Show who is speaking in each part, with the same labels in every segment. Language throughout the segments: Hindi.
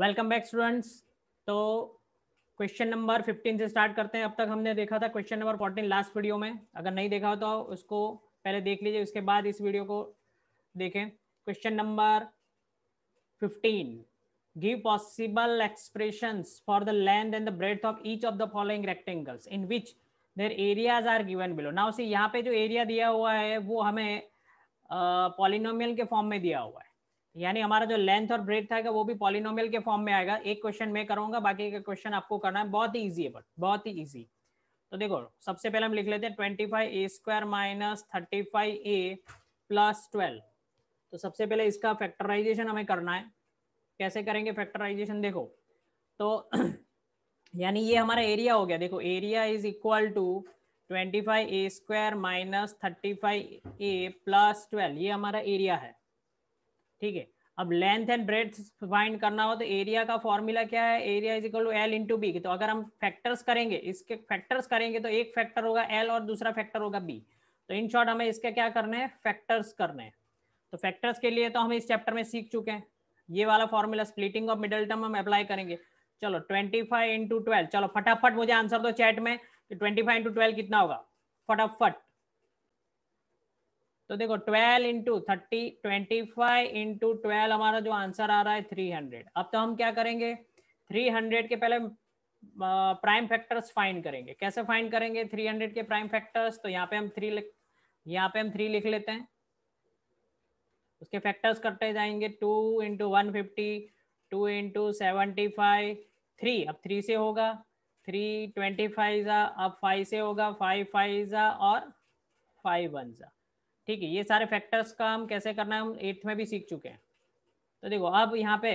Speaker 1: वेलकम बैक स्टूडेंट्स तो क्वेश्चन नंबर 15 से स्टार्ट करते हैं अब तक हमने देखा था क्वेश्चन नंबर 14 लास्ट वीडियो में अगर नहीं देखा हो तो उसको पहले देख लीजिए उसके बाद इस वीडियो को देखें question number 15 give possible expressions for the length and the breadth of each of the following rectangles in which their areas are given below now see यहाँ पे जो एरिया दिया हुआ है वो हमें पॉलिनोमियल uh, के फॉर्म में दिया हुआ है यानी हमारा जो लेंथ और ब्रेथ था वो भी पॉलिनोमियल के फॉर्म में आएगा एक क्वेश्चन मैं करूंगा बाकी का क्वेश्चन आपको करना है बहुत ही ईजी है बट बहुत ही ईजी तो देखो सबसे पहले हम लिख लेते हैं twenty five A square minus thirty five A plus twelve तो सबसे पहले इसका फैक्टराइजेशन हमें करना है कैसे करेंगे फैक्टराइजेशन देखो तो यानी ये हमारा एरिया हो गया देखो area is equal to five A square minus thirty five A plus twelve ये हमारा एरिया है ठीक है अब लेंथ एंड ब्रेथ फाइंड करना हो तो एरिया का फॉर्मूला क्या है area is equal to L into B तो अगर हम फैक्टर्स करेंगे इसके फैक्टर्स करेंगे तो एक फैक्टर होगा एल और दूसरा फैक्टर होगा बी तो इन शॉर्ट हमें इसके क्या करने हैं फैक्टर्स करने हैं तो फैक्टर्स के लिए तो हम इस चैप्टर में सीख चुके हैं ये वाला formula splitting of middle term हम अप्लाई करेंगे चलो ट्वेंटी फाइव इंटू ट्वेल्व चलो फटाफट मुझे आंसर दो चैट में ट्वेंटी फाइव इंटू ट्वेल्व कितना होगा फटाफट तो देखो 12 into thirty twenty five into twelve हमारा जो आंसर आ रहा है 300 अब तो हम क्या करेंगे 300 के पहले प्राइम फैक्टर्स फाइन करेंगे कैसे फाइन करेंगे 300 के प्राइम फैक्टर्स तो यहाँ पे हम थ्री यहाँ पे हम थ्री लिख लेते हैं उसके फैक्टर्स करते जाएंगे two into one fifty two into seventy five three अब थ्री से होगा थ्री ट्वेंटी फाइव ज़ा अब फाइव से होगा फाइव फाइव ज़ा और फाइव वन ज़ा ठीक है ये सारे फैक्टर्स का हम कैसे करना है हम एट्थ में भी सीख चुके हैं तो देखो अब यहाँ पे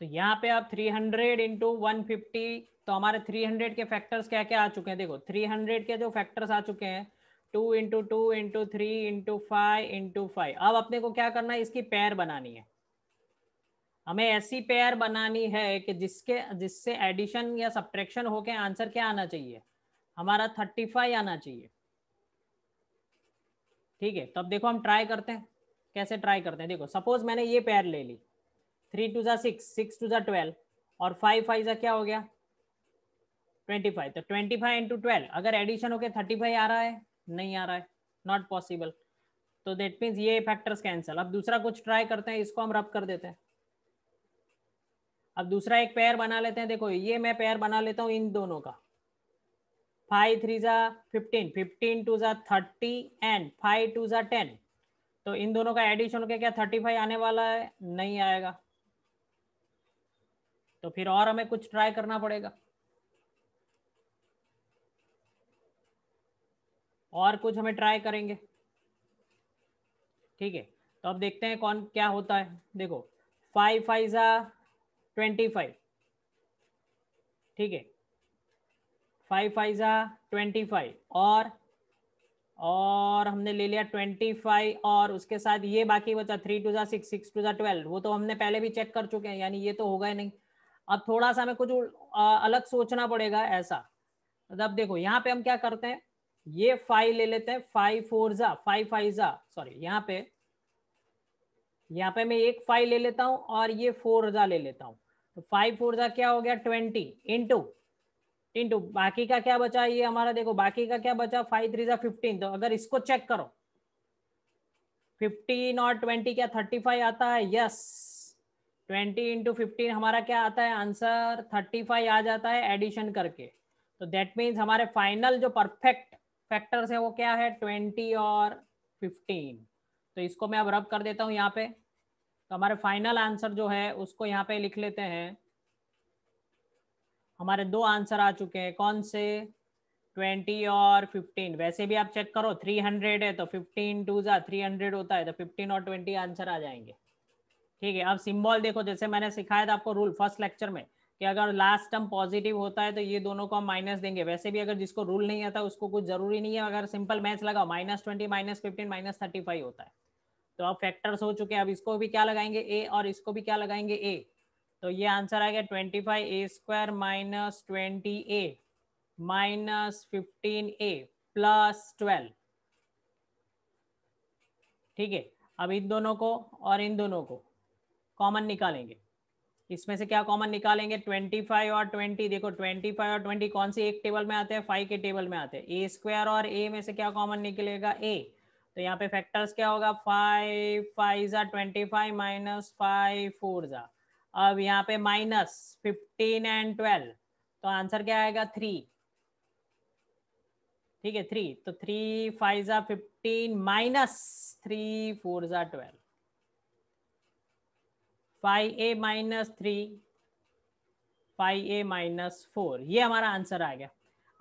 Speaker 1: तो यहाँ पे आप 300 हंड्रेड इंटू वन तो हमारे 300 के फैक्टर्स क्या क्या आ चुके हैं देखो 300 के जो फैक्टर्स आ चुके हैं two into two into three into five into five अब अपने को क्या करना है इसकी पैर बनानी है हमें ऐसी पेयर बनानी है कि जिसके जिससे एडिशन या सब्ट्रैक्शन होके आंसर क्या आना चाहिए हमारा थर्टी फाइव आना चाहिए ठीक है तो अब देखो हम ट्राई करते हैं कैसे ट्राई करते हैं देखो सपोज मैंने ये पेयर ले ली थ्री टू ज़ा सिक्स सिक्स टू ज़ा ट्वेल्व और फाइव फाइव ज़ा क्या हो गया ट्वेंटी फाइव तो ट्वेंटी फाइव इंटू ट्वेल्व अगर एडिशन होके थर्टी फाइव आ रहा है नहीं आ रहा है नॉट पॉसिबल तो देट मीन्स ये फैक्टर्स कैंसिल अब दूसरा कुछ ट्राई करते हैं इसको हम रब कर देते हैं अब दूसरा एक पैर बना लेते हैं देखो ये मैं पेयर बना लेता हूँ इन दोनों का फाइव थ्री ज़ा फिफ्टीन फिफ्टीन टू ज़ा थर्टी एंड फाइव टू ज़ा टेन तो इन दोनों का एडिशन होकर क्या थर्टी फाइव आने वाला है नहीं आएगा तो फिर और हमें कुछ ट्राई करना पड़ेगा और कुछ हमें ट्राई करेंगे ठीक है तो अब देखते हैं कौन क्या होता है देखो फाइव फाइव ज़ा ट्वेंटी फाइव ठीक है फाइव फाइव जा ट्वेंटी फाइव और और हमने ले लिया ट्वेंटी फाइव और उसके साथ ये बाकी बचा थ्री टू जा सिक्स सिक्स टू जा ट्वेल्व वो तो हमने पहले भी चेक कर चुके हैं यानी ये तो होगा ही नहीं अब थोड़ा सा हमें कुछ अलग सोचना पड़ेगा ऐसा अब मतलब देखो यहाँ पे हम क्या करते हैं ये फाइव ले लेते हैं फाइव फोर जा फाइव फाइव जा सॉरी यहाँ पे यहाँ पे मैं एक फाइव ले लेता हूँ और ये फोर जा ले लेता हूँ तो फाइव फोर सा क्या हो गया ट्वेंटी इंटू इंटू बाकी का क्या बचा ये हमारा देखो बाकी का क्या बचा फाइव थ्री सा फिफ्टीन तो अगर इसको चेक करो फिफ्टीन और ट्वेंटी क्या थर्टी फाइव आता है यस ट्वेंटी इंटू फिफ्टीन हमारा क्या आता है आंसर थर्टी फाइव आ जाता है एडिशन करके तो दैट मीन्स हमारे फाइनल जो परफेक्ट फैक्टर्स है वो क्या है ट्वेंटी और फिफ्टीन तो इसको मैं अब रब कर देता हूँ यहाँ पे तो हमारे फाइनल आंसर जो है उसको यहाँ पे लिख लेते हैं हमारे दो आंसर आ चुके हैं कौन से ट्वेंटी और फिफ्टीन वैसे भी आप चेक करो थ्री हंड्रेड है तो फिफ्टीन टू जा थ्री हंड्रेड होता है तो फिफ्टीन और ट्वेंटी आंसर आ जाएंगे ठीक है अब सिंबल देखो जैसे मैंने सिखाया था आपको रूल फर्स्ट लेक्चर में कि अगर लास्ट टर्म पॉजिटिव होता है तो ये दोनों को हम माइनस देंगे वैसे भी अगर जिसको रूल नहीं आता उसको कुछ जरूरी नहीं है अगर सिंपल मैच लगाओ minus twenty minus fifteen minus thirty five होता है तो अब फैक्टर्स हो चुके हैं अब इसको भी क्या लगाएंगे ए और इसको भी क्या लगाएंगे ए तो ये आंसर आ गया twenty five A square minus twenty a minus fifteen a plus twelve ठीक है अब इन दोनों को और इन दोनों को कॉमन निकालेंगे इसमें से क्या कॉमन निकालेंगे 25 और 20 देखो 25 और 20 कौन सी एक टेबल में आते हैं फाइव के टेबल में आते हैं ए स्क्वायर और ए में से क्या कॉमन निकलेगा ए तो यहाँ पे फैक्टर्स क्या होगा फाइव फाइव जा twenty five minus five four जा अब यहाँ पे माइनस फिफ्टीन एंड ट्वेल्व तो आंसर क्या आएगा थ्री ठीक है थ्री तो थ्री फाइव जा फिफ्टीन माइनस थ्री फोर जा twelve five a minus three five a minus four ये हमारा आंसर आ गया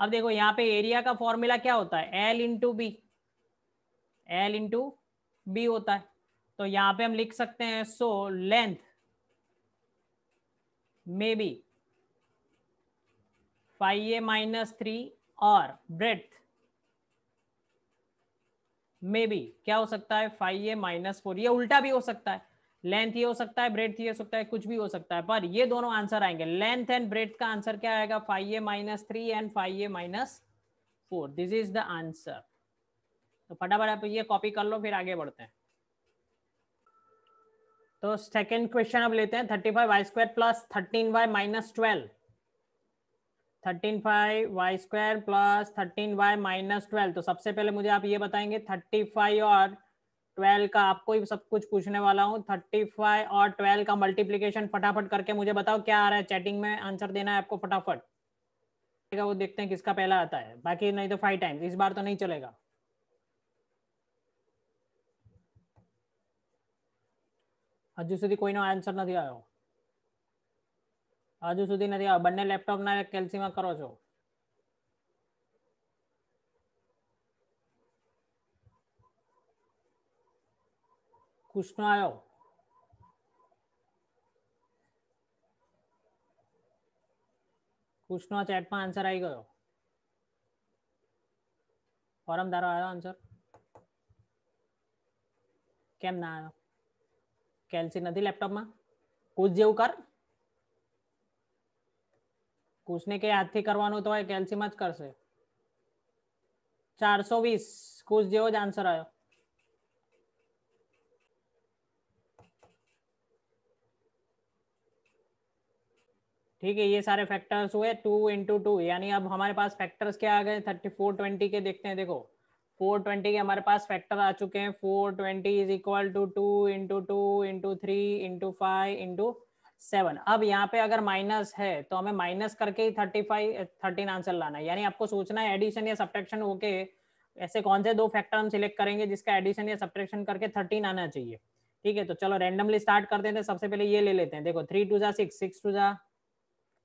Speaker 1: अब देखो यहाँ पे एरिया का फॉर्मूला क्या होता है l into b l into b होता है तो यहां पे हम लिख सकते हैं so length maybe five a minus three और ब्रेथ मे बी क्या हो सकता है फाइव ए माइनस फोर ये उल्टा भी हो सकता है लेंथ ये हो सकता है ब्रेथ ये हो सकता है कुछ भी हो सकता है पर ये दोनों आंसर आएंगे लेंथ एंड ब्रेथ का आंसर क्या आएगा five a minus three and five a minus four this is the answer तो फटाफट आप ये कॉपी कर लो फिर आगे बढ़ते हैं तो सेकेंड क्वेश्चन अब लेते हैं thirty five y square plus thirteen y minus twelve thirteen five y square plus thirteen y minus twelve तो सबसे पहले मुझे आप ये बताएंगे थर्टी फाइव और ट्वेल्व का आपको ही सब कुछ पूछने वाला हूँ थर्टी फाइव और ट्वेल्व का मल्टीप्लीकेशन फटाफट करके मुझे बताओ क्या आ रहा है चैटिंग में आंसर देना है आपको फटाफट वो देखते हैं किसका पहला आता है बाकी नहीं तो फाइव टाइम्स इस बार तो नहीं चलेगा हजू सुधी कोई ना आंसर नहीं आयो हजू सुधी नहीं आयो बने लैपटॉप ना कैल्सी में करो छो कुछ ना आयो कुछ ना चैट में आंसर आई गयो फॉरम दारो आयो आंसर केम ना आयो कैल्सी नहीं लैपटॉप में कुछ जेव कर कुछ ने क्या याद थी तो है कैल्सी कर से 420 कुछ जेव आंसर आयो ठीक है ये सारे फैक्टर्स हुए टू इंटू टू यानी अब हमारे पास फैक्टर्स क्या आ गए थर्टी फोर ट्वेंटी के देखते हैं देखो फोर ट्वेंटी के हमारे पास फैक्टर आ चुके हैं four twenty is equal to two into two into three into five into seven अब यहाँ पे अगर माइनस है तो हमें माइनस करके ही थर्टी फाइव थर्टीन आंसर लाना है यानी आपको सोचना है एडिशन या सब्ट्रैक्शन होके ऐसे कौन से दो फैक्टर हम सिलेक्ट करेंगे जिसका एडिशन या सब्ट्रैक्शन करके थर्टीन आना चाहिए ठीक है तो चलो रेंडमली स्टार्ट कर देते हैं सबसे पहले ये ले लेते हैं देखो थ्री टू जा सिक्स सिक्स टू जा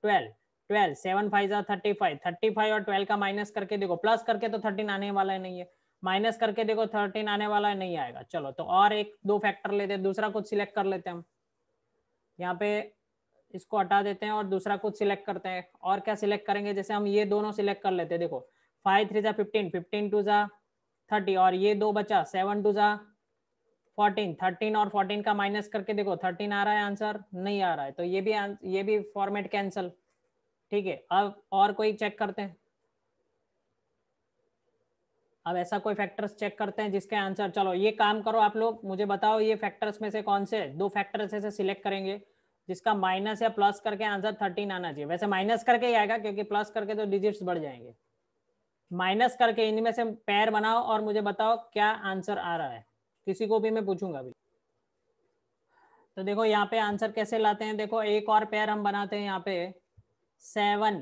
Speaker 1: ट्वेल्व ट्वेल्व सेवन फाइव जा थर्टी फाइव थर्टी फाइव और ट्वेल्व का माइनस करके देखो प्लस करके तो थर्टीन आने वाला है नहीं है माइनस करके देखो थर्टीन आने वाला है नहीं आएगा चलो तो और एक दो फैक्टर लेते हैं दूसरा कुछ सिलेक्ट कर लेते हैं हम यहाँ पे इसको हटा देते हैं और दूसरा कुछ सिलेक्ट करते हैं और क्या सिलेक्ट करेंगे जैसे हम ये दोनों सिलेक्ट कर लेते हैं देखो फाइव थ्री जा फिफ्टीन फिफ्टीन टू जा थर्टी और ये दो बचा सेवन टू जा फोर्टीन थर्टीन और फोर्टीन का माइनस करके देखो थर्टीन आ रहा है आंसर नहीं आ रहा है तो ये भी ये भी फॉर्मेट कैंसल ठीक है अब और कोई चेक करते हैं अब ऐसा कोई फैक्टर्स चेक करते हैं जिसके आंसर चलो ये काम करो आप लोग मुझे बताओ ये फैक्टर्स में से कौन से दो फैक्टर्स ऐसे सिलेक्ट करेंगे जिसका माइनस या प्लस करके आंसर थर्टीन आना चाहिए वैसे माइनस करके ही आएगा क्योंकि प्लस करके तो डिजिट्स बढ़ जाएंगे माइनस करके इनमें से पैर बनाओ और मुझे बताओ क्या आंसर आ रहा है किसी को भी मैं पूछूंगा अभी तो देखो यहाँ पे आंसर कैसे लाते हैं देखो एक और पैर हम बनाते हैं यहाँ पे seven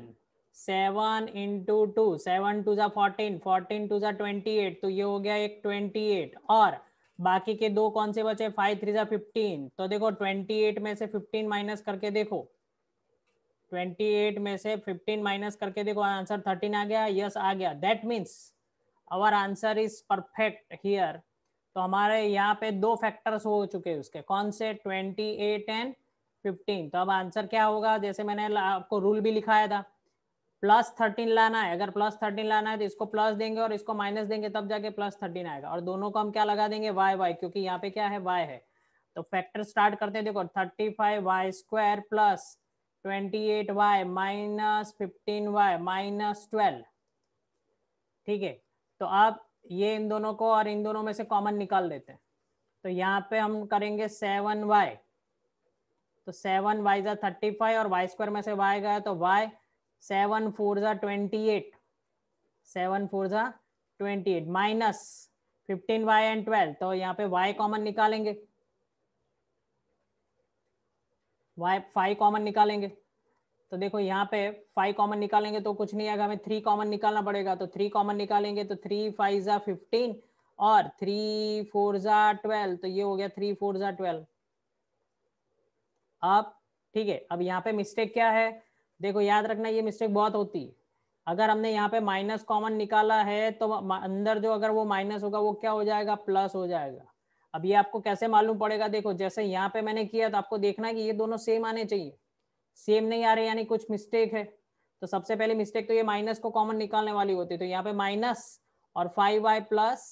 Speaker 1: seven into two seven two जा फोर्टीन फोर्टीन टू जा ट्वेंटी एट तो ये हो गया एक ट्वेंटी एट और बाकी के दो कौन से बचे फाइव थ्री जा फिफ्टीन तो देखो ट्वेंटी एट में से फिफ्टीन माइनस करके देखो ट्वेंटी एट में से फिफ्टीन माइनस करके देखो आंसर थर्टीन आ गया यस आ गया that means our answer is perfect here तो हमारे यहाँ पे दो फैक्टर्स हो चुके हैं उसके कौन से ट्वेंटी एट एंड फिफ्टीन तो अब आंसर क्या होगा जैसे मैंने आपको रूल भी लिखाया था प्लस थर्टीन लाना है अगर प्लस थर्टीन लाना है तो इसको प्लस देंगे और इसको माइनस देंगे तब जाके प्लस थर्टीन आएगा और दोनों को हम क्या लगा देंगे वाई वाई क्योंकि यहाँ पे क्या है वाई है तो फैक्टर स्टार्ट करते हैं देखो thirty five y square plus twenty eight y minus fifteen y minus twelve ठीक है तो आप ये इन दोनों को और इन दोनों में से कॉमन निकाल देते हैं तो यहाँ पे हम करेंगे सेवन वाई तो सेवन वाई जा थर्टी फाइव और वाई स्क्वायर में से वाई गया तो वाई सेवन फोर जा ट्वेंटी एट सेवन फोर जा twenty eight minus fifteen y and twelve तो यहाँ पे वाई कॉमन निकालेंगे वाई फाइव कॉमन निकालेंगे तो देखो यहाँ पे फाइव कॉमन निकालेंगे तो कुछ नहीं आएगा हमें थ्री कॉमन निकालना पड़ेगा तो थ्री कॉमन निकालेंगे तो थ्री फाइव जा फिफ्टीन और थ्री फोर जा ट्वेल्व तो ये हो गया थ्री फोर जा ट्वेल्व अब ठीक है अब यहाँ पे मिस्टेक क्या है देखो याद रखना ये मिस्टेक बहुत होती है अगर हमने यहाँ पे माइनस कॉमन निकाला है तो अंदर जो अगर वो माइनस होगा वो क्या हो जाएगा प्लस हो जाएगा अब ये आपको कैसे मालूम पड़ेगा देखो जैसे यहाँ पे मैंने किया तो आपको देखना है कि ये दोनों सेम आने चाहिए सेम नहीं आ रहे यानी कुछ मिस्टेक है तो सबसे पहले मिस्टेक तो ये माइनस को कॉमन निकालने वाली होती है तो यहाँ पे माइनस और फाइव वाई प्लस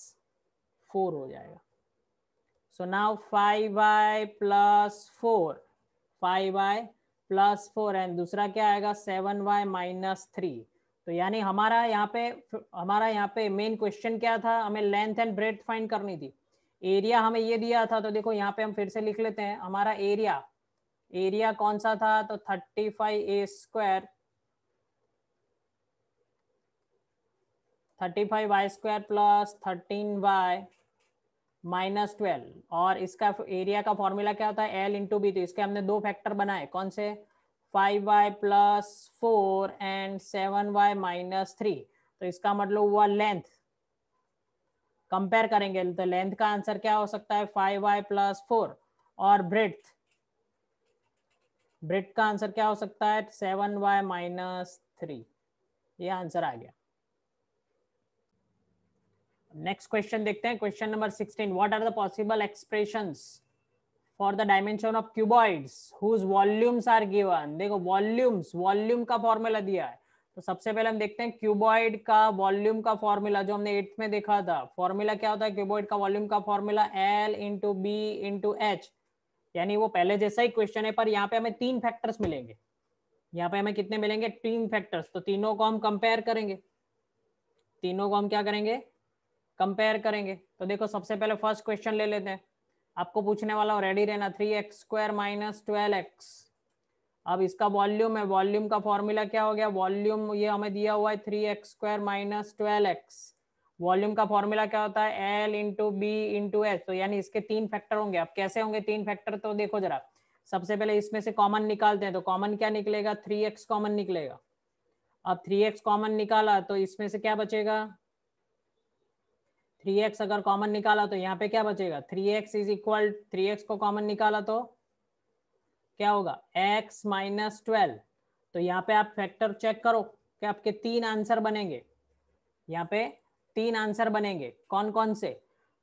Speaker 1: फोर हो जाएगा so now five y plus four five y plus four and दूसरा क्या आएगा सेवन वाई माइनस थ्री तो यानी हमारा यहाँ पे हमारा यहाँ पे मेन क्वेश्चन क्या था हमें लेंथ एंड ब्रेथ फाइंड करनी थी एरिया हमें ये दिया था तो देखो यहाँ पे हम फिर से लिख लेते हैं हमारा एरिया एरिया कौन सा था तो थर्टी फाइव ए square thirty five y square plus thirteen y minus twelve और इसका एरिया का फॉर्मूला क्या होता है एल इंटू बी तो इसके हमने दो फैक्टर बनाए कौन से five y plus four and seven y minus three तो इसका मतलब हुआ लेंथ कंपेयर करेंगे तो लेंथ का आंसर क्या हो सकता है फाइव वाई प्लस फोर और ब्रेथ ब्रेथ का आंसर क्या हो सकता है सेवन वाई माइनस थ्री ये आंसर आ गया नेक्स्ट क्वेश्चन देखते हैं question number 16 what are the possible expressions for the dimension of cuboids whose volumes are given देखो वॉल्यूम्स वॉल्यूम का फॉर्मूला दिया है तो सबसे पहले हम देखते हैं क्यूबॉइड का वॉल्यूम का फॉर्मूला जो हमने एट्थ में देखा था फॉर्मूला क्या होता है क्यूबॉइड का वॉल्यूम का formula l into b into h यानी वो पहले जैसा ही क्वेश्चन है पर यहाँ पे हमें तीन फैक्टर्स मिलेंगे यहाँ पे हमें कितने मिलेंगे तीन फैक्टर्स तो तीनों को हम कंपेयर करेंगे तीनों को हम क्या करेंगे कंपेयर करेंगे तो देखो सबसे पहले फर्स्ट क्वेश्चन ले लेते हैं आपको पूछने वाला रेडी रहना three x square minus twelve x अब इसका वॉल्यूम है वॉल्यूम का फॉर्मूला क्या हो गया वॉल्यूम ये हमें दिया हुआ है three x square minus twelve x volume का फॉर्मूला क्या होता है l into b into h तो यानी इसके तीन फैक्टर होंगे अब कैसे होंगे तीन फैक्टर तो देखो जरा सबसे पहले इसमें से कॉमन निकालते हैं तो कॉमन क्या निकलेगा थ्री कॉमन निकलेगा अब थ्री कॉमन निकाला तो इसमें से क्या बचेगा थ्री एक्स अगर कॉमन निकाला तो यहाँ पे क्या बचेगा three x is equal three x को कॉमन निकाला तो क्या होगा एक्स माइनस ट्वेल्व तो यहाँ पे आप फैक्टर चेक करो कि आपके तीन आंसर बनेंगे यहाँ पे तीन आंसर बनेंगे कौन कौन से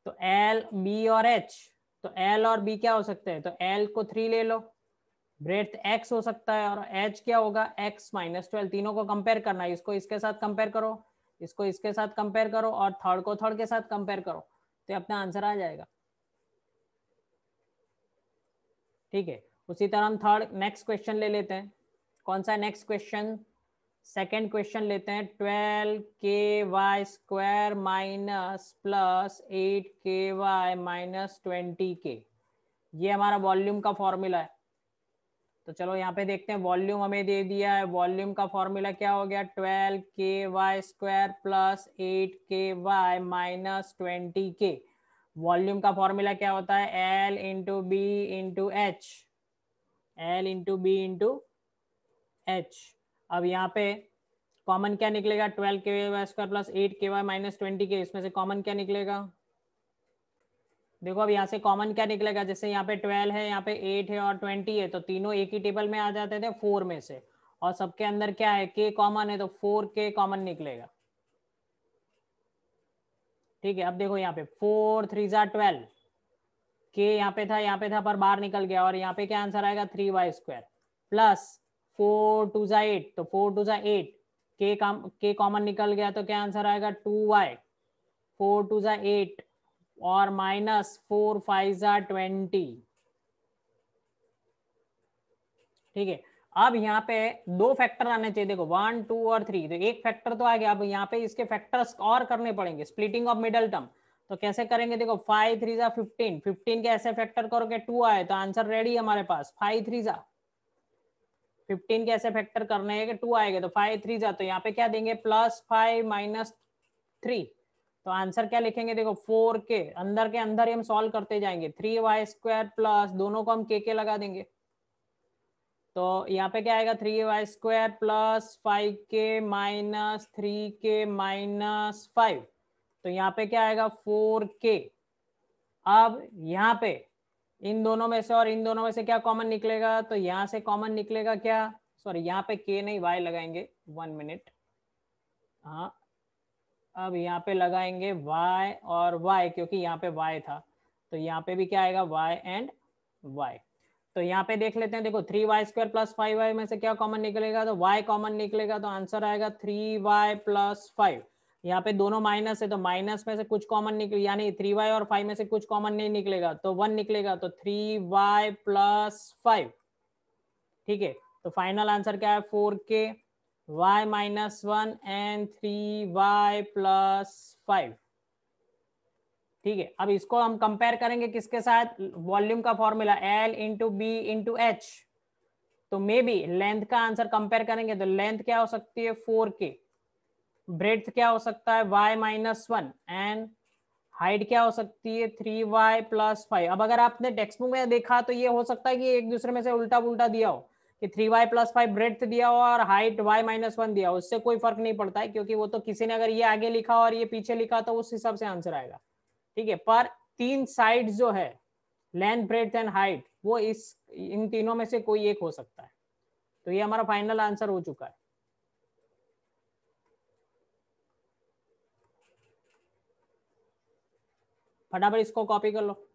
Speaker 1: तो एल बी और एच तो एल और बी क्या हो सकते हैं तो एल को थ्री ले लो ब्रेथ एक्स हो सकता है और एच क्या होगा एक्स माइनस ट्वेल्व तीनों को कंपेयर करना है इसको इसके साथ कंपेयर करो इसको इसके साथ कंपेयर करो और थर्ड को थर्ड के साथ कंपेयर करो तो अपना आंसर आ जाएगा ठीक है उसी तरह हम थर्ड नेक्स्ट क्वेश्चन ले लेते हैं कौन सा नेक्स्ट क्वेश्चन सेकेंड क्वेश्चन लेते हैं twelve k y square minus plus eight k y minus twenty k ये हमारा वॉल्यूम का फॉर्मूला है तो चलो यहाँ पे देखते हैं वॉल्यूम हमें दे दिया है वॉल्यूम का फॉर्मूला क्या हो गया twelve k y square plus eight k y minus twenty k volume का फॉर्मूला क्या होता है l into b into h l into b into h अब यहाँ पे कॉमन क्या निकलेगा twelve k y square plus eight k y minus twenty k इसमें से कॉमन क्या निकलेगा देखो अब यहाँ से कॉमन क्या निकलेगा जैसे यहाँ पे ट्वेल्व है यहाँ पे एट है और ट्वेंटी है तो तीनों एक ही टेबल में आ जाते थे फोर में से और सबके अंदर क्या है के कॉमन है तो फोर के कॉमन निकलेगा ठीक है अब देखो यहाँ पे फोर थ्री जार ट्वेल्व के यहाँ पे था यहाँ पे था पर बाहर निकल गया और यहाँ पे क्या आंसर आएगा three y square plus four two जा एट तो फोर टू जा एट के कॉमन निकल गया तो क्या आंसर आएगा टू वाई फोर टू जा एट और माइनस फोर जा ट्वेंटी ठीक है अब यहाँ पे दो फैक्टर आने चाहिए देखो वन टू और थ्री तो एक फैक्टर तो आ गया अब यहाँ पे इसके फैक्टर्स और करने पड़ेंगे स्प्लिटिंग ऑफ मिडल टर्म तो कैसे करेंगे देखो फाइव थ्री जा फिफ्टीन फिफ्टीन के ऐसे फैक्टर करो के टू आए तो आंसर रेडी है हमारे पास फाइव थ्री जा फिफ्टीन के ऐसे फैक्टर करने हैं कि टू आएगा तो फाइव थ्री जा तो यहाँ पे क्या देंगे प्लस फाइव माइनस थ्री तो आंसर क्या लिखेंगे देखो फोर के अंदर के अंदर ही हम सॉल्व करते जाएंगे थ्री वाई स्क्वायर प्लस दोनों को हम के के लगा देंगे तो यहाँ पे क्या आएगा three y square plus five k minus three k minus five तो यहाँ पे क्या आएगा फोर के अब यहाँ पे इन दोनों में से और इन दोनों में से क्या कॉमन निकलेगा तो यहाँ से कॉमन निकलेगा क्या सॉरी यहाँ पे के नहीं वाई लगाएंगे वन मिनट हाँ अब यहाँ पे लगाएंगे y और y क्योंकि यहाँ पे y था तो यहाँ पे भी क्या आएगा y एंड y तो यहाँ पे देख लेते हैं देखो three y square plus five y में से क्या कॉमन निकलेगा तो y कॉमन निकलेगा तो आंसर आएगा थ्री वाई प्लस फाइव यहाँ पे दोनों माइनस है तो माइनस में से कुछ कॉमन निकले यानी थ्री वाई और फाइव में से कुछ कॉमन नहीं निकलेगा तो वन निकलेगा तो थ्री वाई प्लस फाइव ठीक है तो फाइनल आंसर क्या है फोर के y minus 1 and 3y plus 5 ठीक है अब इसको हम कंपेयर करेंगे किसके साथ वॉल्यूम का formula L into b into h तो मे बी लेंथ का आंसर कंपेयर करेंगे तो लेंथ क्या हो सकती है फोर के ब्रेथ क्या हो सकता है y minus one and height क्या हो सकती है थ्री वाई प्लस फाइव अब अगर आपने टेक्स्ट बुक में देखा तो ये हो सकता है कि एक दूसरे में से उल्टा पुलटा दिया हो कि three y plus five breadth दिया हो और हाइट वाई माइनस वन दिया उससे कोई फर्क नहीं पड़ता है क्योंकि वो तो किसी ने अगर ये आगे लिखा और ये पीछे लिखा तो उस हिसाब से आंसर आएगा ठीक है पर तीन साइड जो है लेंथ ब्रेथ एंड हाइट वो इस इन तीनों में से कोई एक हो सकता है तो ये हमारा फाइनल आंसर हो चुका है फटाफट इसको कॉपी कर लो